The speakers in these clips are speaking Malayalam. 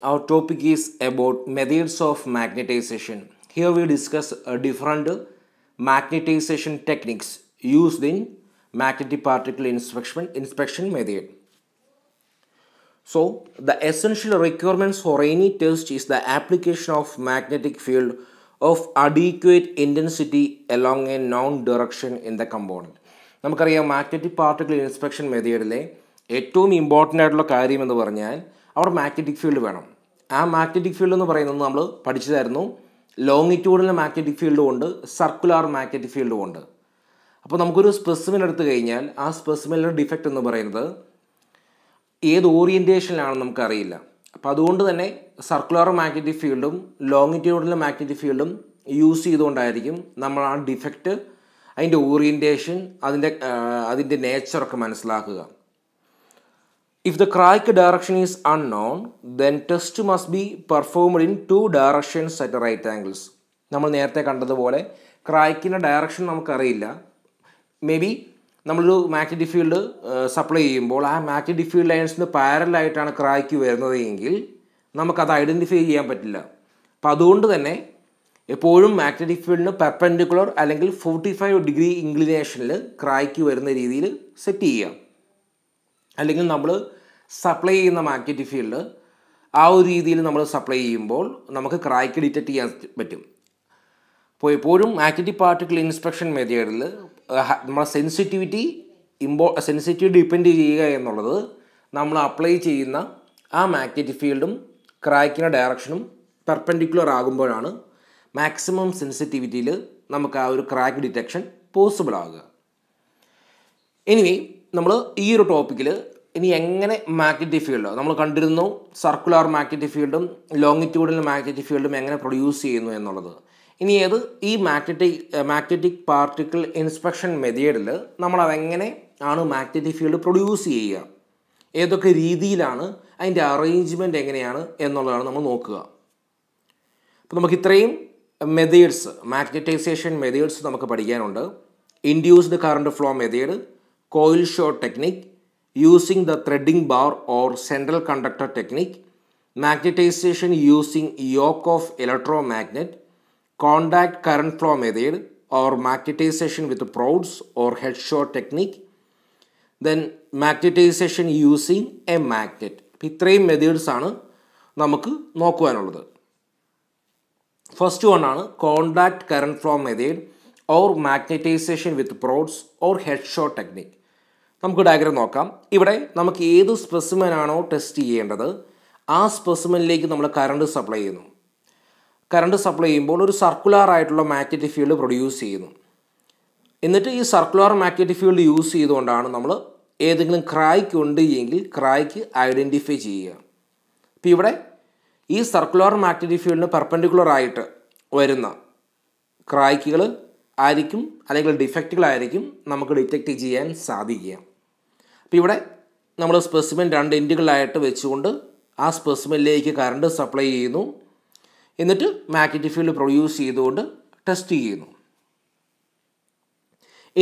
Our topic is about methods of magnetization. Here we discuss a different magnetization techniques used in magnetic particle inspection, inspection method. So, the essential requirements for any test is the application of magnetic field of adequate intensity along a known direction in the component. നമുക്കറിയാം മാഗ്നറ്റിക് പാർട്ടിക്കിൾ ഇൻസ്പെക്ഷൻ മെത്തേഡിലെ ഏറ്റവും ഇമ്പോർട്ടൻ്റ് ആയിട്ടുള്ള കാര്യം എന്ന് പറഞ്ഞാൽ അവിടെ മാഗ്നറ്റിക് ഫീൽഡ് വേണം ആ മാഗ്നറ്റിക് ഫീൽഡ് എന്ന് പറയുന്നത് നമ്മൾ പഠിച്ചതായിരുന്നു ലോങ്ങിറ്റ്യൂഡിലെ മാഗ്നറ്റിക് ഫീൽഡും ഉണ്ട് സർക്കുലാർ മാഗ്നറ്റിക് ഫീൽഡും ഉണ്ട് അപ്പോൾ നമുക്കൊരു സ്പെസിമിൻ എടുത്തു കഴിഞ്ഞാൽ ആ സ്പെസിമിൻ്റെ ഡിഫക്റ്റ് എന്ന് പറയുന്നത് ഏത് ഓറിയൻറ്റേഷനിലാണെന്ന് നമുക്കറിയില്ല അപ്പോൾ അതുകൊണ്ട് തന്നെ സർക്കുലാർ മാഗ്നറ്റിക് ഫീൽഡും ലോങ്ങിറ്റ്യൂഡിലെ മാഗ്നറ്റിക് ഫീൽഡും യൂസ് ചെയ്തുകൊണ്ടായിരിക്കും നമ്മൾ ആ ഡിഫക്റ്റ് അതിൻ്റെ ഓറിയൻറ്റേഷൻ അതിൻ്റെ അതിൻ്റെ നേച്ചറൊക്കെ മനസ്സിലാക്കുക If the crack direction is unknown, then test must be performed in two directions at right angles നമ്മൾ നേരത്തെ കണ്ടതുപോലെ ക്രാക്കിൻ്റെ ഡയറക്ഷൻ നമുക്കറിയില്ല മേ ബി നമ്മളൊരു മാഗ്നറ്റിക് ഫീൽഡ് സപ്ലൈ ചെയ്യുമ്പോൾ ആ മാഗ്നറ്റിക് ഫീൽഡ് ലൈൻസിന് പാരലായിട്ടാണ് ക്രാക്ക് വരുന്നത് എങ്കിൽ നമുക്കത് ഐഡൻറ്റിഫൈ ചെയ്യാൻ പറ്റില്ല അപ്പോൾ അതുകൊണ്ട് തന്നെ എപ്പോഴും മാഗ്നറ്റിക് ഫീൽഡിന് പെർപെൻഡിക്കുലർ അല്ലെങ്കിൽ ഫോർട്ടി ഫൈവ് ഡിഗ്രി ഇൻക്ലിനേഷനിൽ ക്രാക്ക് വരുന്ന രീതിയിൽ സെറ്റ് ചെയ്യാം അല്ലെങ്കിൽ നമ്മൾ സപ്ലൈ ചെയ്യുന്ന മാഗ്നറ്റിക് ഫീൽഡ് ആ ഒരു രീതിയിൽ നമ്മൾ സപ്ലൈ ചെയ്യുമ്പോൾ നമുക്ക് ക്രാക്ക് ഡിറ്റക്റ്റ് ചെയ്യാൻ പറ്റും അപ്പോൾ എപ്പോഴും മാഗ്നറ്റിക് പാർട്ടിക്കിൾ ഇൻസ്പെക്ഷൻ മെത്തേഡിൽ നമ്മുടെ സെൻസിറ്റിവിറ്റി ഇമ്പോ സെൻസിറ്റീവ് ഡിപ്പെൻഡ് ചെയ്യുക എന്നുള്ളത് നമ്മൾ അപ്ലൈ ചെയ്യുന്ന ആ മാഗ്നറ്റിക് ഫീൽഡും ക്രാക്കിൻ്റെ ഡയറക്ഷനും പെർപെൻഡിക്കുലർ ആകുമ്പോഴാണ് മാക്സിമം സെൻസിറ്റിവിറ്റിയിൽ നമുക്ക് ആ ഒരു ക്രാക്ക് ഡിറ്റക്ഷൻ പോസിബിൾ ആകുക എനിവേ നമ്മൾ ഈ ഒരു ടോപ്പിക്കിൽ ഇനി എങ്ങനെ മാഗ്നറ്റിക് ഫീൽഡ് നമ്മൾ കണ്ടിരുന്നു സർക്കുലർ മാഗ്നറ്റിക് ഫീൽഡും ലോങ്ങിറ്റ്യൂഡിൽ മാഗ്നറ്റിക് ഫീൽഡും എങ്ങനെ പ്രൊഡ്യൂസ് ചെയ്യുന്നു എന്നുള്ളത് ഇനി ഏത് ഈ മാഗ്നറ്റിക് മാഗ്നറ്റിക് പാർട്ടിക്കിൾ ഇൻസ്പെക്ഷൻ മെത്തേഡിൽ നമ്മൾ അതെങ്ങനെ ആണ് മാഗ്നറ്റിക് ഫീൽഡ് പ്രൊഡ്യൂസ് ചെയ്യുക ഏതൊക്കെ രീതിയിലാണ് അതിൻ്റെ അറേഞ്ച്മെൻ്റ് എങ്ങനെയാണ് എന്നുള്ളതാണ് നമ്മൾ നോക്കുക അപ്പോൾ നമുക്ക് ഇത്രയും മെത്തേഡ്സ് മാഗ്നറ്റൈസേഷൻ മെത്തേഡ്സ് നമുക്ക് പഠിക്കാനുണ്ട് induced current flow method coil shot technique using the threading bar or central conductor technique, magnetization using yoke of electromagnet, contact current flow method or magnetization with prods or head show technique, then magnetization using a magnet. These three ഇത്രയും മെത്തേഡ്സ് ആണ് നമുക്ക് നോക്കുവാനുള്ളത് ഫസ്റ്റ് വൺ ആണ് contact current flow method or magnetization with prods or head shot technique. നമുക്ക് ഡയഗ്രം നോക്കാം ഇവിടെ നമുക്ക് ഏത് സ്പെസിമനാണോ ടെസ്റ്റ് ചെയ്യേണ്ടത് ആ സ്പെസിമനിലേക്ക് നമ്മൾ കറണ്ട് സപ്ലൈ ചെയ്യുന്നു കറണ്ട് സപ്ലൈ ചെയ്യുമ്പോൾ ഒരു സർക്കുലർ ആയിട്ടുള്ള മാഗ്നറ്റിക് ഫീൽഡ് പ്രൊഡ്യൂസ് ചെയ്യുന്നു എന്നിട്ട് ഈ സർക്കുലർ മാഗ്നറ്റിക് ഫീൽഡ് യൂസ് ചെയ്തുകൊണ്ടാണ് നമ്മൾ ഏതെങ്കിലും ക്രായ്ക്ക് ഉണ്ട് എങ്കിൽ ക്രായ്ക്ക് ഐഡൻറ്റിഫൈ ചെയ്യുക അപ്പോൾ ഇവിടെ ഈ സർക്കുലർ മാഗ്നറ്റിക് ഫീൽഡിന് പെർപ്പൻഡിക്കുലർ ആയിട്ട് വരുന്ന ക്രായ്ക്കുകൾ ആയിരിക്കും അല്ലെങ്കിൽ ഡിഫക്റ്റുകളായിരിക്കും നമുക്ക് ഡിറ്റക്റ്റ് ചെയ്യാൻ സാധിക്കുക അപ്പോൾ ഇവിടെ നമ്മൾ സ്പെസിമെൻ രണ്ട് ഇൻഡുകളായിട്ട് വെച്ചുകൊണ്ട് ആ സ്പെസിമെനിലേക്ക് കറണ്ട് സപ്ലൈ ചെയ്യുന്നു എന്നിട്ട് മാഗ്നറ്റിക് ഫീൽഡ് പ്രൊഡ്യൂസ് ചെയ്തുകൊണ്ട് ടെസ്റ്റ് ചെയ്യുന്നു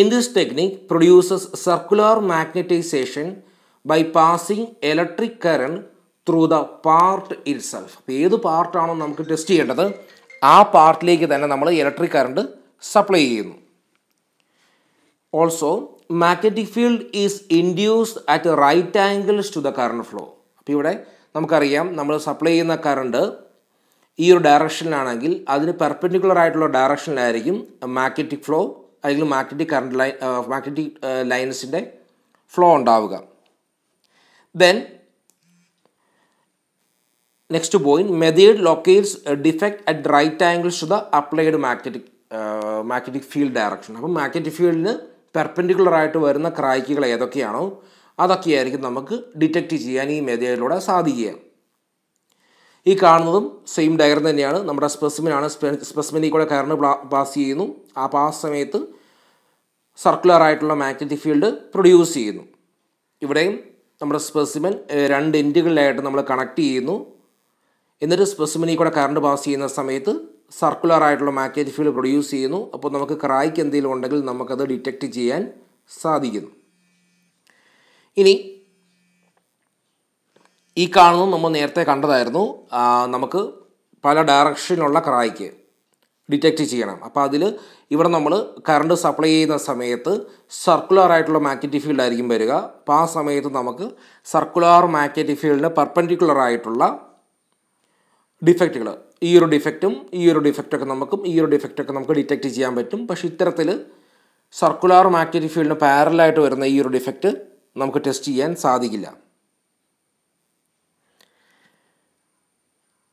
in this technique produces circular magnetization by passing electric current through the part itself ഏത് പാർട്ടാണോ നമുക്ക് ടെസ്റ്റ് ചെയ്യേണ്ടത് ആ പാർട്ടിലേക്ക് തന്നെ നമ്മൾ ഇലക്ട്രിക് കറണ്ട് സപ്ലൈ ചെയ്യുന്നു also magnetic field is induced at right angles to the current flow അപ്പോൾ ഇവിടെ നമുക്കറിയാം നമ്മൾ സപ്ലൈ ചെയ്യുന്ന കറണ്ട് ഈ ഒരു ഡയറക്ഷനിലാണെങ്കിൽ അതിന് പെർപെൻഡിക്കുലർ ആയിട്ടുള്ള ഡയറക്ഷനിലായിരിക്കും മാഗ്നറ്റിക് ഫ്ലോ അല്ലെങ്കിൽ മാഗ്നറ്റിക് കറണ്ട് ലൈൻ മാഗ്നറ്റിക് ലൈൻസിൻ്റെ ഫ്ലോ ഉണ്ടാവുക then next point method locates defect at right angles to the applied magnetic magnetic field direction അപ്പം മാഗ്നറ്റിക് ഫീൽഡിന് പെർപ്പൻഡിക്കുലറായിട്ട് വരുന്ന ക്രാക്കുകൾ ഏതൊക്കെയാണോ അതൊക്കെയായിരിക്കും നമുക്ക് ഡിറ്റക്റ്റ് ചെയ്യാൻ ഈ മേഖലയിലൂടെ സാധിക്കുക ഈ കാണുന്നതും സെയിം ഡയഗ്രം തന്നെയാണ് നമ്മുടെ സ്പെസിമിനാണ് സ്പെസിമിനിൽ കൂടെ കയറിന് പാസ് ചെയ്യുന്നു അപ്പോൾ ആ സമയത്ത് സർക്കുലർ ആയിട്ടുള്ള മാഗ്നറ്റിക് ഫീൽഡ് പ്രൊഡ്യൂസ് ചെയ്യുന്നു ഇവിടെയും നമ്മുടെ സ്പെസിമൻ രണ്ട് എൻഡുകളിലായിട്ട് നമ്മൾ കണക്ട് ചെയ്യുന്നു എന്നിട്ട് സ്പെസിമിനിൽ കൂടെ കറണ്ട് പാസ് ചെയ്യുന്ന സമയത്ത് സർക്കുലർ ആയിട്ടുള്ള മാഗ്നറ്റിക് ഫീൽഡ് പ്രൊഡ്യൂസ് ചെയ്യുന്നു അപ്പോൾ നമുക്ക് ക്രായ്ക്ക് എന്തെങ്കിലും ഉണ്ടെങ്കിൽ നമുക്കത് ഡിറ്റക്റ്റ് ചെയ്യാൻ സാധിക്കുന്നു ഇനി ഈ കാണുന്നത് നമ്മൾ നേരത്തെ കണ്ടതായിരുന്നു നമുക്ക് പല ഡയറക്ഷനിലുള്ള ക്രായ്ക്ക് ഡിറ്റക്റ്റ് ചെയ്യണം അപ്പോൾ അതിൽ ഇവിടെ നമ്മൾ കറണ്ട് സപ്ലൈ ചെയ്യുന്ന സമയത്ത് സർക്കുലർ ആയിട്ടുള്ള മാഗ്നറ്റിക് ഫീൽഡ് ആയിരിക്കും വരിക അപ്പോൾ ആ സമയത്ത് നമുക്ക് സർക്കുലർ മാഗ്നറ്റിക് ഫീൽഡിന് പെർപ്പൻഡിക്കുലർ ആയിട്ടുള്ള ഡിഫക്റ്റുകൾ ഈ ഒരു ഡിഫക്റ്റും ഈ ഒരു ഡിഫക്റ്റൊക്കെ നമുക്കും ഈ ഒരു ഡിഫക്റ്റൊക്കെ നമുക്ക് ഡിറ്റക്റ്റ് ചെയ്യാൻ പറ്റും പക്ഷേ ഇത്തരത്തിൽ സർക്കുലാർ ആക്റ്റീവ് ഫീൽഡിന് പാരലായിട്ട് വരുന്ന ഈ ഒരു ഡിഫക്റ്റ് നമുക്ക് ടെസ്റ്റ് ചെയ്യാൻ സാധിക്കില്ല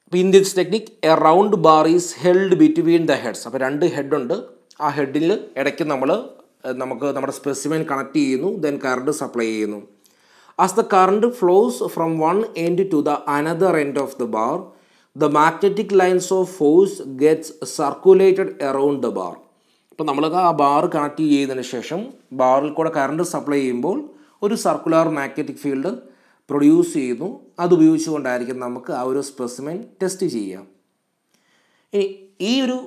അപ്പോൾ in this technique a round bar is held between the heads അപ്പോൾ രണ്ട് ഹെഡുണ്ട് ആ ഹെഡിൽ ഇടയ്ക്ക് നമ്മൾ നമുക്ക് നമ്മുടെ സ്പെസിമെൻ കണക്ട് ചെയ്യുന്നു ദെൻ കറണ്ട് സപ്ലൈ ചെയ്യുന്നു as the current flows from one end to the another end of the bar the magnetic lines of force gets circulated around the bar അപ്പോൾ നമ്മളത് ആ ബാർ കണക്ട് ചെയ്തതിന് ശേഷം ബാറിൽ കൂടെ കറണ്ട് സപ്ലൈ ചെയ്യുമ്പോൾ ഒരു സർക്കുലർ മാഗ്നറ്റിക് ഫീൽഡ് പ്രൊഡ്യൂസ് ചെയ്യുന്നു അത് ഉപയോഗിച്ചുകൊണ്ടായിരിക്കും നമുക്ക് ആ ഒരു സ്പെസിമെൻ ടെസ്റ്റ് ചെയ്യാം ഇനി ഈ ഒരു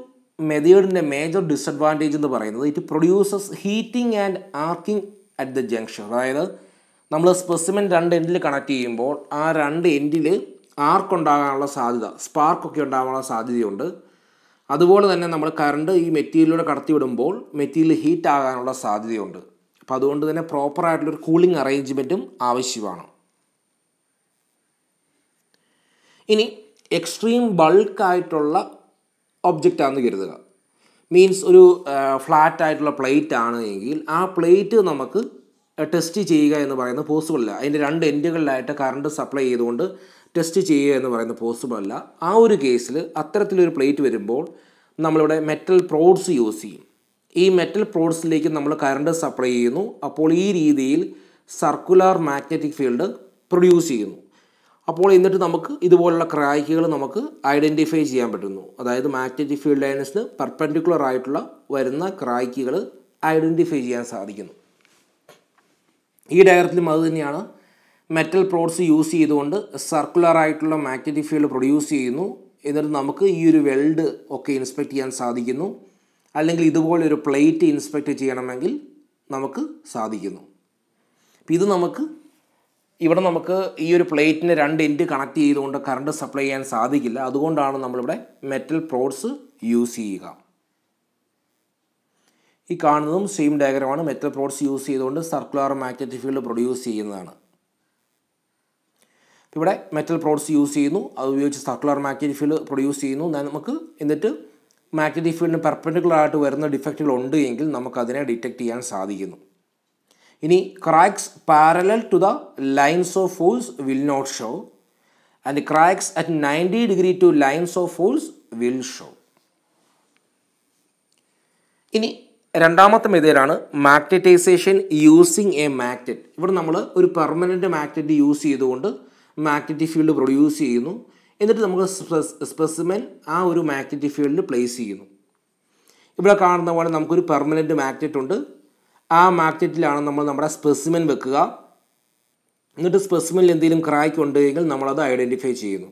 മെതേഡിൻ്റെ മേജർ ഡിസഡ്വാൻറ്റേജ് എന്ന് പറയുന്നത് it produces heating and arcing at the junction അതായത് നമ്മൾ സ്പെസിമെൻ രണ്ട് എൻഡിൽ കണക്ട് ചെയ്യുമ്പോൾ ആ രണ്ട് എൻഡിൽ ആർക്കുണ്ടാകാനുള്ള സാധ്യത സ്പാർക്കൊക്കെ ഉണ്ടാകാനുള്ള സാധ്യതയുണ്ട് അതുപോലെ തന്നെ നമ്മൾ കറണ്ട് ഈ മെറ്റീരിയലിലൂടെ കടത്തിവിടുമ്പോൾ മെറ്റീരിയൽ ഹീറ്റ് ആകാനുള്ള സാധ്യതയുണ്ട് അപ്പോൾ അതുകൊണ്ട് തന്നെ പ്രോപ്പറായിട്ടുള്ളൊരു കൂളിംഗ് അറേഞ്ച്മെൻറ്റും ആവശ്യമാണ് ഇനി എക്സ്ട്രീം ബൾക്കായിട്ടുള്ള ഒബ്ജക്റ്റാണെന്ന് കരുതുക മീൻസ് ഒരു ഫ്ലാറ്റ് ആയിട്ടുള്ള പ്ലേറ്റ് ആണ് എങ്കിൽ ആ പ്ലേറ്റ് നമുക്ക് ടെസ്റ്റ് ചെയ്യുക എന്ന് പറയുന്നത് അല്ല അതിൻ്റെ രണ്ട് എൻഡുകളിലായിട്ട് കറണ്ട് സപ്ലൈ ചെയ്തുകൊണ്ട് ടെസ്റ്റ് ചെയ്യുക എന്ന് പറയുന്നത് പോസിബിൾ അല്ല ആ ഒരു കേസിൽ അത്തരത്തിലൊരു പ്ലേറ്റ് വരുമ്പോൾ നമ്മളിവിടെ മെറ്റൽ പ്രോഡ്സ് യൂസ് ചെയ്യും ഈ മെറ്റൽ പ്രോഡ്സിലേക്ക് നമ്മൾ കറണ്ട് സപ്ലൈ ചെയ്യുന്നു അപ്പോൾ ഈ രീതിയിൽ സർക്കുലർ മാഗ്നറ്റിക് ഫീൽഡ് പ്രൊഡ്യൂസ് ചെയ്യുന്നു അപ്പോൾ എന്നിട്ട് നമുക്ക് ഇതുപോലുള്ള ക്രാക്കുകൾ നമുക്ക് ഐഡൻറ്റിഫൈ ചെയ്യാൻ പറ്റുന്നു അതായത് മാഗ്നറ്റിക് ഫീൽഡ് ലൈൻസിന് പെർപെൻഡിക്കുലർ ആയിട്ടുള്ള വരുന്ന ക്രാക്കുകൾ ഐഡൻറ്റിഫൈ ചെയ്യാൻ സാധിക്കുന്നു ഈ ഡയഗ്രത്തിലും അത് തന്നെയാണ് മെറ്റൽ പ്രോഡ്സ് യൂസ് ചെയ്തുകൊണ്ട് സർക്കുലർ ആയിട്ടുള്ള മാഗ്നറ്റിക് ഫീൽഡ് പ്രൊഡ്യൂസ് ചെയ്യുന്നു എന്നിട്ട് നമുക്ക് ഈ ഒരു വെൽഡ് ഒക്കെ ഇൻസ്പെക്ട് ചെയ്യാൻ സാധിക്കുന്നു അല്ലെങ്കിൽ ഇതുപോലൊരു പ്ലേറ്റ് ഇൻസ്പെക്ട് ചെയ്യണമെങ്കിൽ നമുക്ക് സാധിക്കുന്നു ഇത് നമുക്ക് ഇവിടെ നമുക്ക് ഈ ഒരു പ്ലേറ്റിന് രണ്ട് എൻഡ് കണക്ട് ചെയ്തുകൊണ്ട് കറണ്ട് സപ്ലൈ ചെയ്യാൻ സാധിക്കില്ല അതുകൊണ്ടാണ് നമ്മളിവിടെ മെറ്റൽ പ്രോഡ്സ് യൂസ് ചെയ്യുക ഈ കാണുന്നതും സെയിം ഡയഗ്രമാണ് മെറ്റൽ പ്രോഡ്സ് യൂസ് ചെയ്തുകൊണ്ട് സർക്കുലർ മാഗ്നറ്റിക് ഫീൽഡ് പ്രൊഡ്യൂസ് ചെയ്യുന്നതാണ് ഇവിടെ മെറ്റൽ പ്രോഡ്സ് യൂസ് ചെയ്യുന്നു അത് ഉപയോഗിച്ച് സർക്കുലർ മാഗ്നറ്റിക് ഫീൽഡ് പ്രൊഡ്യൂസ് ചെയ്യുന്നു നമുക്ക് എന്നിട്ട് മാഗ്നറ്റിക് ഫീൽഡിന് പെർപ്പൻഡിക്കുലർ ആയിട്ട് വരുന്ന ഡിഫക്റ്റുകൾ ഉണ്ട് എങ്കിൽ നമുക്കതിനെ ഡിറ്റക്റ്റ് ചെയ്യാൻ സാധിക്കുന്നു ഇനി cracks parallel to the lines of force will not show and cracks at ninety degree to lines of force will show ഇനി രണ്ടാമത്തെ മെതേഡാണ് മാഗ്നറ്റൈസേഷൻ യൂസിങ് എ മാഗ്നറ്റ് ഇവിടെ നമ്മൾ ഒരു പെർമനൻറ്റ് മാഗ്നറ്റ് യൂസ് ചെയ്തുകൊണ്ട് മാഗ്നറ്റിക് ഫീൽഡ് പ്രൊഡ്യൂസ് ചെയ്യുന്നു എന്നിട്ട് നമുക്ക് സ്പെസിമെൻ ആ ഒരു മാഗ്നറ്റിക് ഫീൽഡിൽ പ്ലേസ് ചെയ്യുന്നു ഇവിടെ കാണുന്ന പോലെ നമുക്കൊരു പെർമനൻറ്റ് മാഗ്നറ്റ് ഉണ്ട് ആ മാഗ്നറ്റിലാണ് നമ്മൾ നമ്മുടെ സ്പെസിമെൻ വെക്കുക എന്നിട്ട് സ്പെസിമെനിൽ എന്തെങ്കിലും ക്രാക്ക് ഉണ്ടെങ്കിൽ നമ്മളത് ഐഡൻറ്റിഫൈ ചെയ്യുന്നു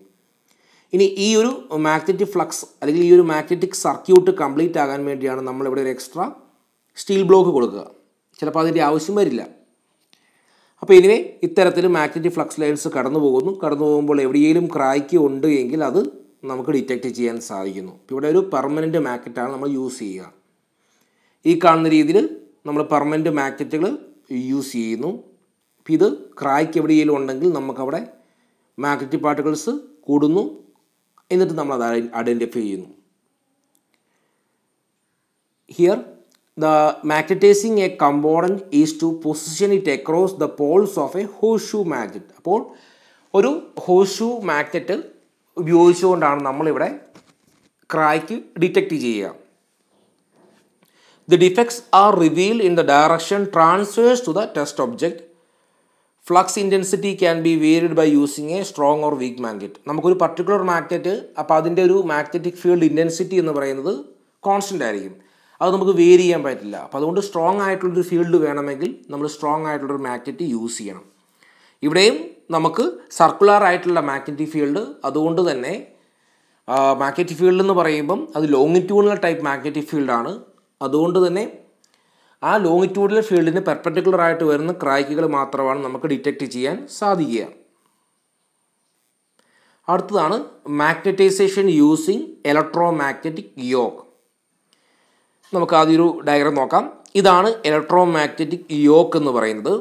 ഇനി ഈ ഒരു മാഗ്നറ്റിക് ഫ്ലക്സ് അല്ലെങ്കിൽ ഈ ഒരു മാഗ്നറ്റിക് സർക്യൂട്ട് കംപ്ലീറ്റ് ആകാൻ വേണ്ടിയാണ് നമ്മളിവിടെ ഒരു എക്സ്ട്രാ സ്റ്റീൽ ബ്ലോക്ക് കൊടുക്കുക ചിലപ്പോൾ അതിൻ്റെ ആവശ്യം വരില്ല അപ്പോൾ ഇതിനെ ഇത്തരത്തിൽ മാഗ്നറ്റിക് ഫ്ലക്സ് ലൈൻസ് കടന്നു പോകുന്നു കടന്നു പോകുമ്പോൾ എവിടെയെങ്കിലും ക്രാക്ക് ഉണ്ട് എങ്കിൽ അത് നമുക്ക് ഡിറ്റക്റ്റ് ചെയ്യാൻ സാധിക്കുന്നു ഇവിടെ ഒരു പെർമനൻറ്റ് മാഗ്നറ്റാണ് നമ്മൾ യൂസ് ചെയ്യുക ഈ കാണുന്ന രീതിയിൽ നമ്മൾ പെർമനൻറ്റ് മാഗ്നറ്റുകൾ യൂസ് ചെയ്യുന്നു ഇത് ക്രാക്ക് എവിടെയെങ്കിലും ഉണ്ടെങ്കിൽ നമുക്കവിടെ മാഗ്നറ്റിക് പാർട്ടിക്കിൾസ് കൂടുന്നു എന്നിട്ട് നമ്മൾ അത് ഐഡൻറ്റിഫൈ ചെയ്യുന്നു here The magnetizing a component is to position it across the poles of a horseshoe magnet. അപ്പോൾ ഒരു ഹോഷു മാഗ്നറ്റ് ഉപയോഗിച്ചുകൊണ്ടാണ് നമ്മളിവിടെ ക്രാക്ക് ഡിറ്റക്റ്റ് ചെയ്യുക the defects are reveal in the direction transverse to the test object flux intensity can be varied by using a strong or weak magnet നമുക്കൊരു പർട്ടിക്കുലർ മാഗ്നറ്റ് അപ്പോൾ അതിൻ്റെ ഒരു മാഗ്നറ്റിക് ഫീൽഡ് ഇൻറ്റൻസിറ്റി എന്ന് പറയുന്നത് കോൺസ്റ്റൻ്റ് ആയിരിക്കും അത് നമുക്ക് വേരി ചെയ്യാൻ പറ്റില്ല അപ്പോൾ അതുകൊണ്ട് സ്ട്രോങ് ആയിട്ടുള്ളൊരു ഫീൽഡ് വേണമെങ്കിൽ നമ്മൾ സ്ട്രോങ് ആയിട്ടുള്ളൊരു മാഗ്നറ്റിക് യൂസ് ചെയ്യണം ഇവിടെയും നമുക്ക് സർക്കുലർ ആയിട്ടുള്ള മാഗ്നറ്റിക് ഫീൽഡ് അതുകൊണ്ട് തന്നെ മാഗ്നറ്റിക് ഫീൽഡ് എന്ന് പറയുമ്പം അത് ലോങ്ങിറ്റ്യൂഡിനൽ ടൈപ്പ് മാഗ്നറ്റിക് ഫീൽഡാണ് അതുകൊണ്ട് തന്നെ ആ ലോങ്ങിറ്റ്യൂഡിനൽ ഫീൽഡിന് പെർപ്പറ്റിക്കുലർ ആയിട്ട് വരുന്ന ക്രാക്കുകൾ മാത്രമാണ് നമുക്ക് ഡിറ്റക്റ്റ് ചെയ്യാൻ സാധിക്കുക അടുത്തതാണ് magnetization using electromagnetic yoke നമുക്ക് ആദ്യമൊരു ഡയഗ്രാം നോക്കാം ഇതാണ് ഇലക്ട്രോ മാഗ്നറ്റിക് യോക്ക് എന്ന് പറയുന്നത്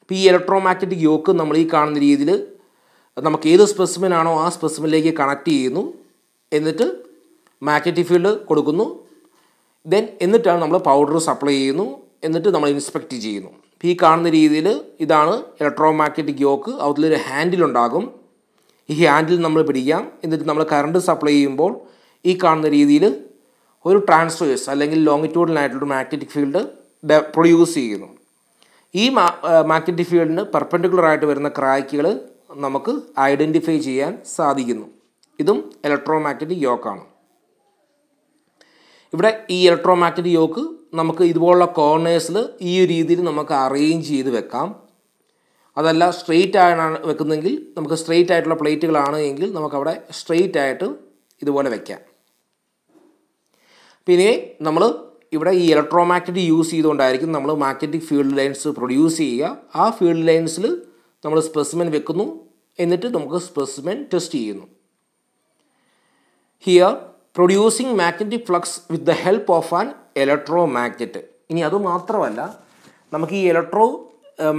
അപ്പോൾ ഈ ഇലക്ട്രോ മാഗ്നറ്റിക് യോക്ക് നമ്മൾ ഈ കാണുന്ന രീതിയിൽ നമുക്ക് ഏത് സ്പെസിമിനാണോ ആ സ്പെസിമിനിലേക്ക് കണക്ട് ചെയ്യുന്നു എന്നിട്ട് മാഗ്നറ്റിക് ഫീൽഡ് കൊടുക്കുന്നു ദെൻ എന്നിട്ടാണ് നമ്മൾ പൗഡർ സപ്ലൈ ചെയ്യുന്നു എന്നിട്ട് നമ്മൾ ഇൻസ്പെക്റ്റ് ചെയ്യുന്നു ഈ കാണുന്ന രീതിയിൽ ഇതാണ് ഇലക്ട്രോ മാഗ്നറ്റിക് യോക്ക് അതിലൊരു ഹാൻഡിൽ ഉണ്ടാകും ഈ ഹാൻഡിൽ നമ്മൾ പിടിക്കാം എന്നിട്ട് നമ്മൾ കറണ്ട് സപ്ലൈ ചെയ്യുമ്പോൾ ഈ കാണുന്ന രീതിയിൽ ഒരു ട്രാൻസ്വേഴ്സ് അല്ലെങ്കിൽ ലോങ്ങിറ്റ്യൂഡിനായിട്ടുള്ള മാഗ്നറ്റിക് ഫീൽഡ് പ്രൊഡ്യൂസ് ചെയ്യുന്നു ഈ മാഗ്നറ്റിക് ഫീൽഡിന് പെർപെൻഡിക്കുലർ ആയിട്ട് വരുന്ന ക്രാക്കുകൾ നമുക്ക് ഐഡൻറ്റിഫൈ ചെയ്യാൻ സാധിക്കുന്നു ഇതും ഇലക്ട്രോ മാഗ്നറ്റിക് യോക്കാണ് ഇവിടെ ഈ ഇലക്ട്രോ മാഗ്നറ്റിക് യോക്ക് നമുക്ക് ഇതുപോലുള്ള കോർണേഴ്സിൽ ഈ രീതിയിൽ നമുക്ക് അറേഞ്ച് ചെയ്ത് വെക്കാം അതല്ല സ്ട്രെയിറ്റ് ആയാണ് വെക്കുന്നതെങ്കിൽ നമുക്ക് സ്ട്രെയിറ്റ് ആയിട്ടുള്ള പ്ലേറ്റുകളാണ് എങ്കിൽ നമുക്കവിടെ സ്ട്രെയിറ്റ് ആയിട്ട് ഇതുപോലെ വെക്കാം പിന്നെ നമ്മൾ ഇവിടെ ഈ ഇലക്ട്രോ മാഗ്നറ്റിക് യൂസ് ചെയ്തുകൊണ്ടായിരിക്കും നമ്മൾ മാഗ്നറ്റിക് ഫീൽഡ് ലൈൻസ് പ്രൊഡ്യൂസ് ചെയ്യുക ആ ഫീൽഡ് ലൈൻസിൽ നമ്മൾ സ്പെസിമെൻ വെക്കുന്നു എന്നിട്ട് നമുക്ക് സ്പെസിമെൻ ടെസ്റ്റ് ചെയ്യുന്നു here producing magnetic flux with the help of an electromagnet ഇനി അതുമാത്രമല്ല നമുക്ക് ഈ ഇലക്ട്രോ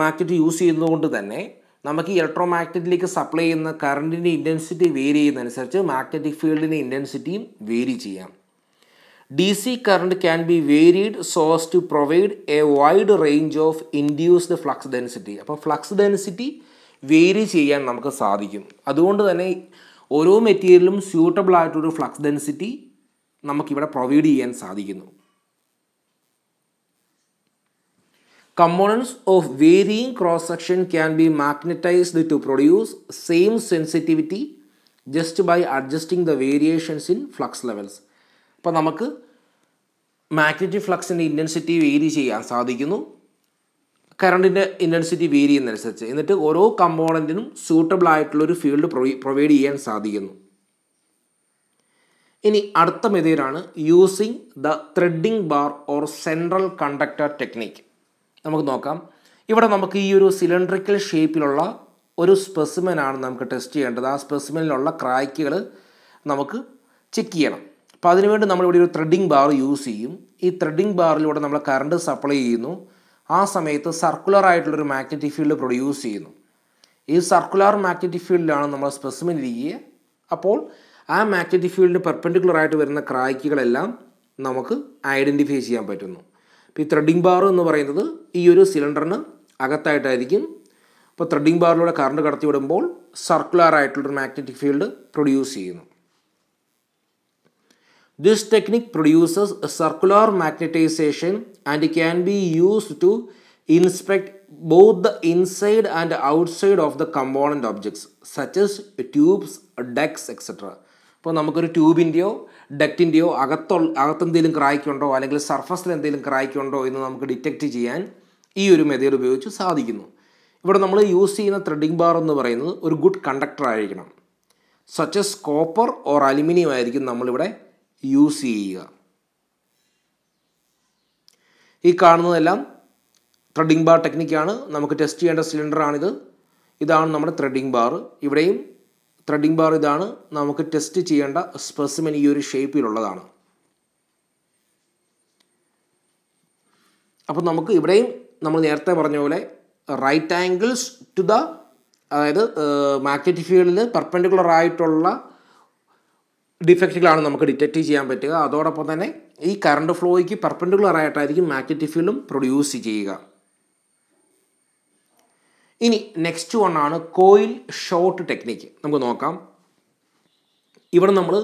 മാഗ്നറ്റ് യൂസ് ചെയ്യുന്നതുകൊണ്ട് തന്നെ നമുക്ക് ഈ ഇലക്ട്രോ മാഗ്നറ്റിലേക്ക് സപ്ലൈ ചെയ്യുന്ന കറണ്ടിൻ്റെ ഇൻറ്റൻസിറ്റി വേരി ചെയ്യുന്നതനുസരിച്ച് മാഗ്നറ്റിക് ഫീൽഡിൻ്റെ ഇൻറ്റൻസിറ്റിയും വേരി ചെയ്യാം DC current can be varied so as to provide a wide range of induced flux density അപ്പോൾ ഫ്ലക്സ് ഡെൻസിറ്റി വേരി ചെയ്യാൻ നമുക്ക് സാധിക്കും അതുകൊണ്ട് തന്നെ ഓരോ മെറ്റീരിയലും സ്യൂട്ടബിൾ ആയിട്ടൊരു ഫ്ലക്സ് ഡെൻസിറ്റി നമുക്കിവിടെ പ്രൊവൈഡ് ചെയ്യാൻ സാധിക്കുന്നു components of varying cross section can be magnetized to produce same sensitivity just by adjusting the variations in flux levels അപ്പോൾ നമുക്ക് മാഗ്നറ്റിക് ഫ്ലക്സിൻ്റെ ഇൻറ്റൻസിറ്റി വേരി ചെയ്യാൻ സാധിക്കുന്നു കറണ്ടിൻ്റെ ഇൻറ്റൻസിറ്റി വേരി ചെയ്യുന്നതനുസരിച്ച് എന്നിട്ട് ഓരോ കമ്പോണൻറ്റിനും സൂട്ടബിൾ ആയിട്ടുള്ളൊരു ഫീൽഡ് പ്രൊവൈഡ് ചെയ്യാൻ സാധിക്കുന്നു ഇനി അടുത്ത മെതേഡാണ് using the threading bar or central conductor technique നമുക്ക് നോക്കാം ഇവിടെ നമുക്ക് ഈ ഒരു സിലിണ്ടറിക്കൽ ഷേപ്പിലുള്ള ഒരു ആണ് നമുക്ക് ടെസ്റ്റ് ചെയ്യേണ്ടത് ആ സ്പെസിമെനിലുള്ള ക്രാക്കുകൾ നമുക്ക് ചെക്ക് ചെയ്യണം അപ്പോൾ അതിനുവേണ്ടി നമ്മളിവിടെ ഒരു ത്രെഡിങ് ബാർ യൂസ് ചെയ്യും ഈ ത്രെഡിങ് ബാറിലൂടെ നമ്മൾ കറണ്ട് സപ്ലൈ ചെയ്യുന്നു ആ സമയത്ത് സർക്കുലർ ആയിട്ടുള്ളൊരു മാഗ്നറ്റിക് ഫീൽഡ് പ്രൊഡ്യൂസ് ചെയ്യുന്നു ഈ സർക്കുലർ മാഗ്നറ്റിക് ഫീൽഡിലാണ് നമ്മൾ സ്പെസിമിൻ ഇരിക്കുക അപ്പോൾ ആ മാഗ്നറ്റിക് ഫീൽഡിന് പെർപെൻഡിക്കുലർ ആയിട്ട് വരുന്ന ക്രാക്കുകളെല്ലാം നമുക്ക് ഐഡൻറ്റിഫൈ ചെയ്യാൻ പറ്റുന്നു അപ്പോൾ ഈ ത്രെഡിങ് ബാർ എന്ന് പറയുന്നത് ഈ ഒരു സിലിണ്ടറിന് അകത്തായിട്ടായിരിക്കും അപ്പോൾ ത്രെഡിങ് ബാറിലൂടെ കറണ്ട് കടത്തി വിടുമ്പോൾ സർക്കുലർ ആയിട്ടുള്ളൊരു മാഗ്നറ്റിക് ഫീൽഡ് പ്രൊഡ്യൂസ് ചെയ്യുന്നു This technique produces a circular magnetization and can be used to inspect both the inside and outside of the component objects such as tubes, ducts, etc. ഇപ്പോൾ നമുക്കൊരു ട്യൂബിൻ്റെയോ ഡക്റ്റിൻ്റെയോ അകത്തോ അകത്തെന്തെങ്കിലും ക്രായ്ക്കുണ്ടോ അല്ലെങ്കിൽ സർഫസിൽ എന്തെങ്കിലും ക്രായ്ക്കുണ്ടോ എന്ന് നമുക്ക് ഡിറ്റക്റ്റ് ചെയ്യാൻ ഈ ഒരു മെത്തേഡ് ഉപയോഗിച്ച് സാധിക്കുന്നു ഇവിടെ നമ്മൾ യൂസ് ചെയ്യുന്ന ത്രെഡിംഗ് ബാർ എന്ന് പറയുന്നത് ഒരു ഗുഡ് കണ്ടക്ടർ ആയിരിക്കണം such as copper or aluminium ആയിരിക്കും നമ്മളിവിടെ യൂസ് ചെയ്യുക ഈ കാണുന്നതെല്ലാം ത്രെഡിംഗ് ബാർ ടെക്നിക്കാണ് നമുക്ക് ടെസ്റ്റ് ചെയ്യേണ്ട സിലിണ്ടറാണിത് ഇതാണ് നമ്മുടെ ത്രെഡിംഗ് ബാർ ഇവിടെയും ത്രെഡിംഗ് ബാർ ഇതാണ് നമുക്ക് ടെസ്റ്റ് ചെയ്യേണ്ട സ്പെസിമൻ ഈ ഒരു ഷേപ്പിലുള്ളതാണ് അപ്പോൾ നമുക്ക് ഇവിടെയും നമ്മൾ നേരത്തെ പറഞ്ഞ പോലെ റൈറ്റ് ആംഗിൾസ് ടു ദ അതായത് മാഗ്നറ്റിക് ഫീൽഡിന് പെർപ്പെൻഡിക്കുലർ ആയിട്ടുള്ള ഡിഫക്റ്റുകളാണ് നമുക്ക് ഡിറ്റക്റ്റ് ചെയ്യാൻ പറ്റുക അതോടൊപ്പം തന്നെ ഈ കറണ്ട് ഫ്ലോയ്ക്ക് പെർപ്പൻഡിക്കുലർ ആയിട്ടായിരിക്കും മാഗ്നറ്റിക് ഫീൽഡും പ്രൊഡ്യൂസ് ചെയ്യുക ഇനി നെക്സ്റ്റ് വൺ ആണ് കോയിൽ ഷോർട്ട് ടെക്നിക്ക് നമുക്ക് നോക്കാം ഇവിടെ നമ്മൾ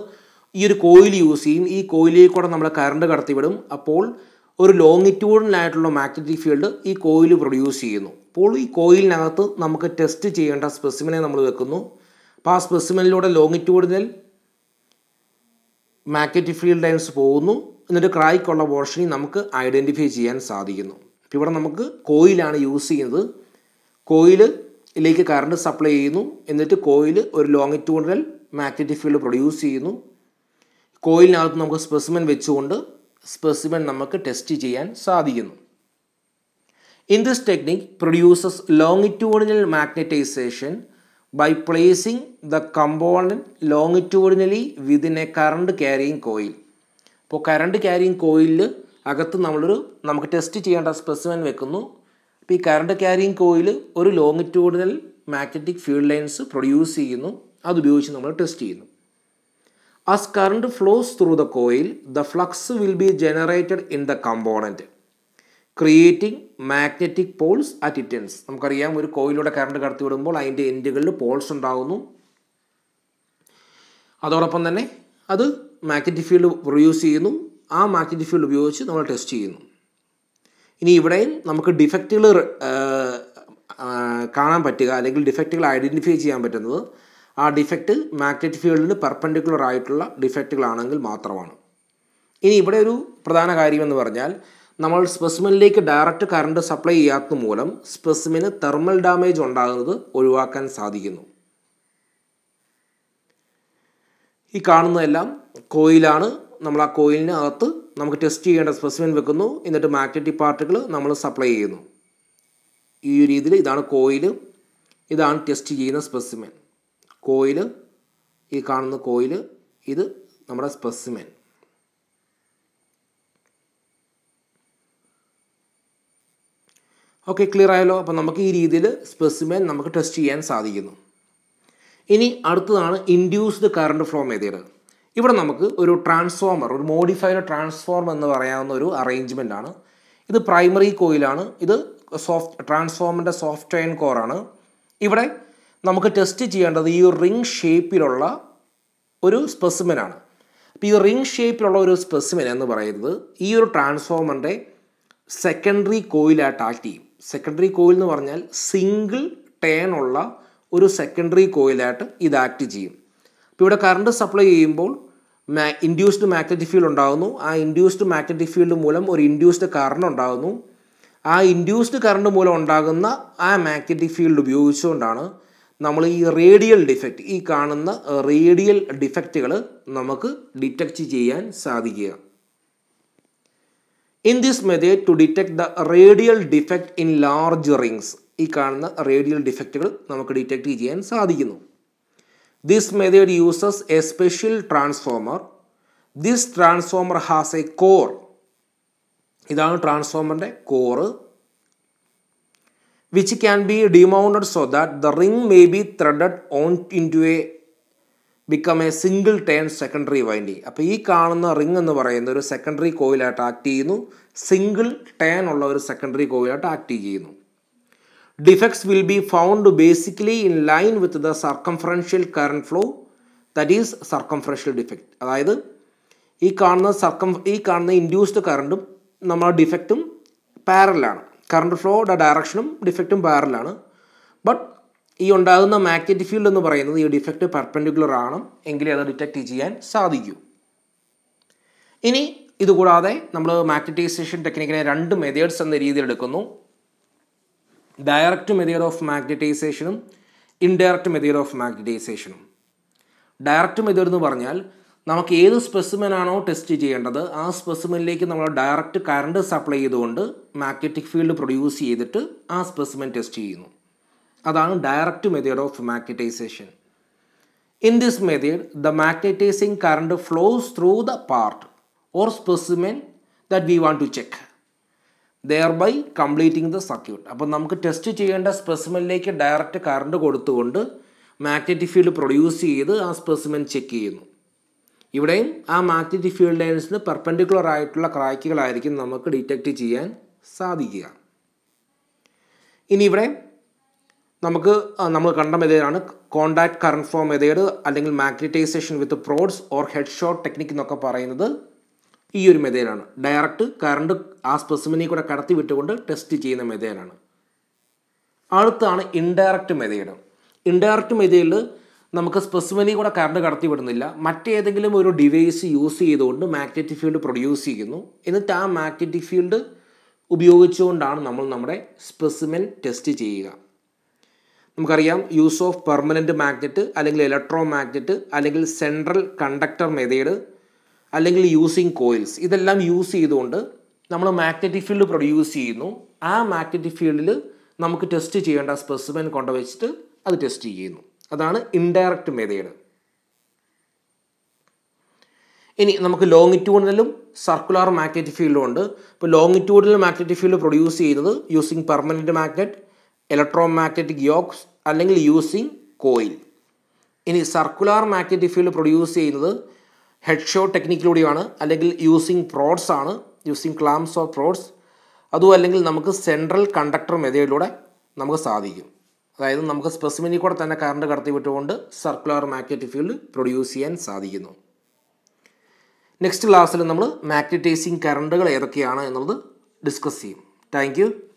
ഈ ഒരു കോയിൽ യൂസ് ചെയ്യും ഈ കോയിലിൽ കൂടെ നമ്മൾ കറണ്ട് കടത്തിവിടും അപ്പോൾ ഒരു ലോങ്ങിറ്റ്യൂഡിനായിട്ടുള്ള മാഗ്നറ്റിക് ഫീൽഡ് ഈ കോയിൽ പ്രൊഡ്യൂസ് ചെയ്യുന്നു അപ്പോൾ ഈ കോയിലിനകത്ത് നമുക്ക് ടെസ്റ്റ് ചെയ്യേണ്ട സ്പെസിമിനെ നമ്മൾ വെക്കുന്നു അപ്പോൾ ആ സ്പെസിമിനിലൂടെ ലോങ്ങിറ്റ്യൂഡിനൽ മാഗ്നറ്റിക് ഫീൽഡ് ലൈൻസ് പോകുന്നു എന്നിട്ട് ക്രായ്ക്കുള്ള പോർഷനിൽ നമുക്ക് ഐഡൻറ്റിഫൈ ചെയ്യാൻ സാധിക്കുന്നു അപ്പോൾ ഇവിടെ നമുക്ക് കോയിലാണ് യൂസ് ചെയ്യുന്നത് കോയിലിലേക്ക് കറണ്ട് സപ്ലൈ ചെയ്യുന്നു എന്നിട്ട് കോയിൽ ഒരു ലോങ്ങിറ്റ്യൂഡിനൽ മാഗ്നറ്റിക് ഫീൽഡ് പ്രൊഡ്യൂസ് ചെയ്യുന്നു കോയിലിനകത്ത് നമുക്ക് സ്പെസിമെൻ വെച്ചുകൊണ്ട് സ്പെസിമെൻ നമുക്ക് ടെസ്റ്റ് ചെയ്യാൻ സാധിക്കുന്നു in this technique produces longitudinal magnetization by placing the component longitudinally within a current carrying coil അപ്പോൾ കറണ്ട് ക്യാരിങ് കോയിലിൽ അകത്ത് നമ്മളൊരു നമുക്ക് ടെസ്റ്റ് ചെയ്യേണ്ട സ്പെസിമെൻ വെക്കുന്നു അപ്പോൾ ഈ കറണ്ട് ക്യാരിങ് കോയിൽ ഒരു longitudinal magnetic field lines produce ചെയ്യുന്നു അതുപയോഗിച്ച് നമ്മൾ ടെസ്റ്റ് ചെയ്യുന്നു as current flows through the coil the flux will be generated in the component creating magnetic poles at its ends നമുക്കറിയാം ഒരു കോയിലൂടെ കറണ്ട് കടത്തി വിടുമ്പോൾ അതിൻ്റെ എൻഡുകളിൽ പോൾസ് ഉണ്ടാകുന്നു അതോടൊപ്പം തന്നെ അത് മാഗ്നറ്റിക് ഫീൽഡ് പ്രൊഡ്യൂസ് ചെയ്യുന്നു ആ മാഗ്നറ്റിക് ഫീൽഡ് ഉപയോഗിച്ച് നമ്മൾ ടെസ്റ്റ് ചെയ്യുന്നു ഇനി ഇവിടെയും നമുക്ക് ഡിഫക്റ്റുകൾ കാണാൻ പറ്റുക അല്ലെങ്കിൽ ഡിഫക്റ്റുകൾ ഐഡൻറ്റിഫൈ ചെയ്യാൻ പറ്റുന്നത് ആ ഡിഫക്റ്റ് മാഗ്നറ്റിക് ഫീൽഡിന് പെർപ്പൻഡിക്കുലർ ആയിട്ടുള്ള ഡിഫക്റ്റുകളാണെങ്കിൽ മാത്രമാണ് ഇനി ഇവിടെ ഒരു പ്രധാന കാര്യമെന്ന് പറഞ്ഞാൽ നമ്മൾ സ്പെസിമിനിലേക്ക് ഡയറക്റ്റ് കറണ്ട് സപ്ലൈ ചെയ്യാത്ത മൂലം സ്പെസിമിന് തെർമൽ ഡാമേജ് ഉണ്ടാകുന്നത് ഒഴിവാക്കാൻ സാധിക്കുന്നു ഈ കാണുന്നതെല്ലാം കോയിലാണ് നമ്മൾ ആ കോയിലിന് അകത്ത് നമുക്ക് ടെസ്റ്റ് ചെയ്യേണ്ട സ്പെസിമെൻ വെക്കുന്നു എന്നിട്ട് മാഗ്നറ്റിക് പാർട്ടുകൾ നമ്മൾ സപ്ലൈ ചെയ്യുന്നു ഈ രീതിയിൽ ഇതാണ് കോയിൽ ഇതാണ് ടെസ്റ്റ് ചെയ്യുന്ന സ്പെസിമെൻ കോയിൽ ഈ കാണുന്ന കോയിൽ ഇത് നമ്മുടെ സ്പെസിമെൻ ഓക്കെ ക്ലിയർ ആയല്ലോ അപ്പോൾ നമുക്ക് ഈ രീതിയിൽ സ്പെസിമെൻ നമുക്ക് ടെസ്റ്റ് ചെയ്യാൻ സാധിക്കുന്നു ഇനി അടുത്തതാണ് ഇൻഡ്യൂസ്ഡ് കറണ്ട് ഫ്ലോ മെത്തേഡ് ഇവിടെ നമുക്ക് ഒരു ട്രാൻസ്ഫോമർ ഒരു മോഡിഫൈഡ് ട്രാൻസ്ഫോമർ എന്ന് പറയാവുന്ന ഒരു അറേഞ്ച്മെൻ്റ് ആണ് ഇത് പ്രൈമറി കോയിലാണ് ഇത് സോഫ്റ്റ് ട്രാൻസ്ഫോമറിൻ്റെ സോഫ്റ്റ് അയൺ കോറാണ് ഇവിടെ നമുക്ക് ടെസ്റ്റ് ചെയ്യേണ്ടത് ഈ റിംഗ് ഷേപ്പിലുള്ള ഒരു സ്പെസിമെനാണ് അപ്പോൾ ഈ റിംഗ് ഷേപ്പിലുള്ള ഒരു സ്പെസിമെൻ എന്ന് പറയുന്നത് ഈ ഒരു ട്രാൻസ്ഫോമറിൻ്റെ സെക്കൻഡറി കോയിലായിട്ട് ആക്ട് ചെയ്യും സെക്കൻഡറി കോയിൽ എന്ന് പറഞ്ഞാൽ സിംഗിൾ ടേൺ ഉള്ള ഒരു സെക്കൻഡറി കോയിലായിട്ട് ഇത് ആക്ട് ചെയ്യും അപ്പോൾ ഇവിടെ കറണ്ട് സപ്ലൈ ചെയ്യുമ്പോൾ ഇൻഡ്യൂസ്ഡ് മാഗ്നറ്റിക് ഫീൽഡ് ഉണ്ടാകുന്നു ആ ഇൻഡ്യൂസ്ഡ് മാഗ്നറ്റിക് ഫീൽഡ് മൂലം ഒരു ഇൻഡ്യൂസ്ഡ് കറണ്ട് ഉണ്ടാകുന്നു ആ ഇൻഡ്യൂസ്ഡ് കറണ്ട് മൂലം ഉണ്ടാകുന്ന ആ മാഗ്നറ്റിക് ഫീൽഡ് ഉപയോഗിച്ചുകൊണ്ടാണ് നമ്മൾ ഈ റേഡിയൽ ഡിഫക്റ്റ് ഈ കാണുന്ന റേഡിയൽ ഡിഫക്റ്റുകൾ നമുക്ക് ഡിറ്റക്റ്റ് ചെയ്യാൻ സാധിക്കുക In this method to detect the radial defect in large rings ഈ കാണുന്ന റേഡിയൽ ഡിഫക്റ്റുകൾ നമുക്ക് ഡിറ്റക്ട് ചെയ്യാൻ സാധിക്കുന്നു this method uses a special transformer this transformer has a core ഇതാണ് ട്രാൻസ്ഫോമറിൻ്റെ core which can be demounted so that the ring may be threaded on into a become a single turn secondary winding അപ്പോൾ ഈ കാണുന്ന റിങ് എന്ന് പറയുന്ന ഒരു സെക്കൻഡറി കോയിലായിട്ട് ആക്ട് ചെയ്യുന്നു സിംഗിൾ ടേൺ ഉള്ള ഒരു സെക്കൻഡറി കോയിലായിട്ട് ആക്ട് ചെയ്യുന്നു defects will be found basically in line with the circumferential current flow that is circumferential defect അതായത് ഈ കാണുന്ന സർക്കം ഈ കാണുന്ന ഇൻഡ്യൂസ്ഡ് കറണ്ടും നമ്മുടെ ഡിഫക്റ്റും പാരലാണ് കറണ്ട് ഫ്ലോയുടെ ഡയറക്ഷനും ഡിഫക്റ്റും പാരലാണ് ബട്ട് ഈ ഉണ്ടാകുന്ന മാഗ്നറ്റിക് ഫീൽഡ് എന്ന് പറയുന്നത് ഈ ഡിഫക്റ്റ് പെർപെൻഡിക്കുലർ ആണ് എങ്കിലേ അത് ഡിറ്റക്റ്റ് ചെയ്യാൻ സാധിക്കൂ ഇനി ഇതുകൂടാതെ നമ്മൾ മാഗ്നറ്റൈസേഷൻ ടെക്നിക്കിനെ രണ്ട് മെത്തേഡ്സ് എന്ന രീതിയിൽ എടുക്കുന്നു ഡയറക്റ്റ് മെത്തേഡ് ഓഫ് മാഗ്നറ്റൈസേഷനും ഇൻഡയറക്റ്റ് മെത്തേഡ് ഓഫ് മാഗ്നറ്റൈസേഷനും ഡയറക്റ്റ് മെത്തേഡ് എന്ന് പറഞ്ഞാൽ നമുക്ക് ഏത് ആണോ ടെസ്റ്റ് ചെയ്യേണ്ടത് ആ സ്പെസിമെനിലേക്ക് നമ്മൾ ഡയറക്റ്റ് കറണ്ട് സപ്ലൈ ചെയ്തുകൊണ്ട് മാഗ്നറ്റിക് ഫീൽഡ് പ്രൊഡ്യൂസ് ചെയ്തിട്ട് ആ സ്പെസിമെൻ ടെസ്റ്റ് ചെയ്യുന്നു അതാണ് direct method of magnetization in this method the magnetizing current flows through the part or specimen that we want to check there by completing the circuit അപ്പോൾ നമുക്ക് ടെസ്റ്റ് ചെയ്യേണ്ട സ്പെസിമെനിലേക്ക് ഡയറക്റ്റ് കറണ്ട് കൊടുത്തുകൊണ്ട് മാഗ്നറ്റിക് ഫീൽഡ് പ്രൊഡ്യൂസ് ചെയ്ത് ആ സ്പെസിമെൻ ചെക്ക് ചെയ്യുന്നു ഇവിടെയും ആ മാഗ്നറ്റിക് ഫീൽഡ് ലൈൻസിന് പെർപെൻഡിക്കുലർ ആയിട്ടുള്ള ക്രാക്കുകളായിരിക്കും നമുക്ക് ഡിറ്റക്റ്റ് ചെയ്യാൻ സാധിക്കുക ഇനി ഇവിടെ നമുക്ക് നമ്മൾ കണ്ട മെതേഡാണ് കോണ്ടാക്ട് കറണ്ട് ഫോം മെതേഡ് അല്ലെങ്കിൽ magnetization with prods or head shot technique എന്നൊക്കെ പറയുന്നത് ഈ ഒരു മെതേഡാണ് ഡയറക്റ്റ് കറണ്ട് ആ സ്പെസിമിനെ കൂടെ കടത്തി വിട്ടുകൊണ്ട് ടെസ്റ്റ് ചെയ്യുന്ന മെതേഡാണ് അടുത്താണ് ഇൻഡയറക്റ്റ് മെതേഡ് ഇൻഡയറക്റ്റ് മെതേഡിൽ നമുക്ക് സ്പെസിമിനെ കൂടെ കറണ്ട് കടത്തി വിടുന്നില്ല മറ്റേതെങ്കിലും ഒരു ഡിവൈസ് യൂസ് ചെയ്തുകൊണ്ട് മാഗ്നറ്റിക് ഫീൽഡ് പ്രൊഡ്യൂസ് ചെയ്യുന്നു എന്നിട്ട് ആ മാഗ്നറ്റിക് ഫീൽഡ് ഉപയോഗിച്ചുകൊണ്ടാണ് നമ്മൾ നമ്മുടെ സ്പെസിമെൻ ടെസ്റ്റ് ചെയ്യുക നമുക്കറിയാം യൂസ് ഓഫ് പെർമനൻറ്റ് മാഗ്നറ്റ് അല്ലെങ്കിൽ ഇലക്ട്രോ മാഗ്നറ്റ് അല്ലെങ്കിൽ സെൻട്രൽ കണ്ടക്ടർ മെതേഡ് അല്ലെങ്കിൽ യൂസിങ് കോയിൽസ് ഇതെല്ലാം യൂസ് ചെയ്തുകൊണ്ട് നമ്മൾ മാഗ്നറ്റിക് ഫീൽഡ് പ്രൊഡ്യൂസ് ചെയ്യുന്നു ആ മാഗ്നറ്റിക് ഫീൽഡിൽ നമുക്ക് ടെസ്റ്റ് ചെയ്യേണ്ട സ്പെസിമെൻ കൊണ്ടുവച്ചിട്ട് അത് ടെസ്റ്റ് ചെയ്യുന്നു അതാണ് ഇൻഡയറക്റ്റ് മെതേഡ് ഇനി നമുക്ക് ലോങ്ങിറ്റ്യൂഡിനലും സർക്കുലർ മാഗ്നറ്റിക് ഫീൽഡും ഉണ്ട് ഇപ്പോൾ ലോങ്ങിറ്റ്യൂഡിനൽ മാഗ്നറ്റിക് ഫീൽഡ് പ്രൊഡ്യൂസ് ചെയ്യുന്നത് using permanent magnet electromagnetic yokes അല്ലെങ്കിൽ യൂസിങ് കോയിൽ ഇനി സർക്കുലാർ മാഗ്നറ്റിക് ഫീൽഡ് പ്രൊഡ്യൂസ് ചെയ്യുന്നത് ഹെഡ് ഷോ ടെക്നിക്കിലൂടെയാണ് അല്ലെങ്കിൽ യൂസിങ് പ്രോഡ്സ് ആണ് യൂസിങ് ക്ലാംസ് ഓഫ് പ്രോഡ്സ് അതും അല്ലെങ്കിൽ നമുക്ക് സെൻട്രൽ കണ്ടക്ടർ മെതയിലൂടെ നമുക്ക് സാധിക്കും അതായത് നമുക്ക് സ്പെസിമിനി കൂടെ തന്നെ കറണ്ട് കടത്തി വിട്ടുകൊണ്ട് സർക്കുലർ മാഗ്നറ്റിക് ഫീൽഡ് പ്രൊഡ്യൂസ് ചെയ്യാൻ സാധിക്കുന്നു നെക്സ്റ്റ് ക്ലാസ്സിൽ നമ്മൾ മാഗ്നറ്റൈസിങ് കറണ്ടുകൾ ഏതൊക്കെയാണ് എന്നുള്ളത് ഡിസ്കസ് ചെയ്യും താങ്ക്